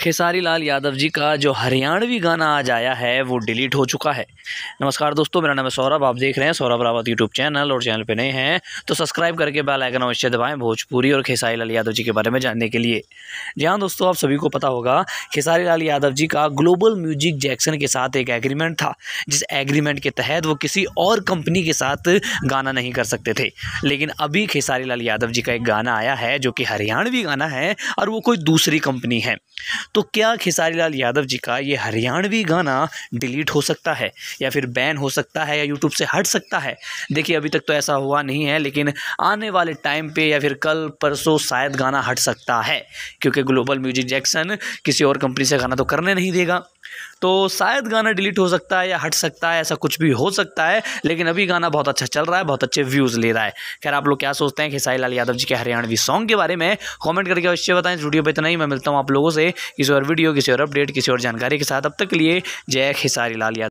खेसारी लाल यादव जी का जो हरियाणवी गाना आज आया है वो डिलीट हो चुका है नमस्कार दोस्तों मेरा नाम है सौरभ आप देख रहे हैं सौरभ रावत यूट्यूब चैनल और चैनल पे नए हैं तो सब्सक्राइब करके बेल आइकन अवश्य दबाएं भोजपुरी और खेसारी लाल यादव जी के बारे में जानने के लिए जी हाँ दोस्तों आप सभी को पता होगा खेसारी लाल यादव जी का ग्लोबल म्यूजिक जैक्सन के साथ एक एग्रीमेंट था जिस एग्रीमेंट के तहत वो किसी और कंपनी के साथ गाना नहीं कर सकते थे लेकिन अभी खेसारी लाल यादव जी का एक गाना आया है जो कि हरियाणवी गाना है और वो कोई दूसरी कंपनी है तो क्या खेसारी लाल यादव जी का ये हरियाणवी गाना डिलीट हो सकता है या फिर बैन हो सकता है या यूट्यूब से हट सकता है देखिए अभी तक तो ऐसा हुआ नहीं है लेकिन आने वाले टाइम पे या फिर कल परसों शायद गाना हट सकता है क्योंकि ग्लोबल म्यूजिक जैक्सन किसी और कंपनी से गाना तो करने नहीं देगा तो शायद गाना डिलीट हो सकता है या हट सकता है ऐसा कुछ भी हो सकता है लेकिन अभी गाना बहुत अच्छा चल रहा है बहुत अच्छे व्यूज़ ले रहा है खैर आप लोग क्या सोचते हैं खेसाई लाल यादव जी के हरियाणवी सॉन्ग के बारे में कमेंट करके अवश्य बताएं इस वीडियो पर इतना ही मैं मिलता हूँ आप लोगों से किसी और वीडियो किसी और अपडेट किसी और जानकारी के साथ अब तक के लिए जय खेसारी लाल यादव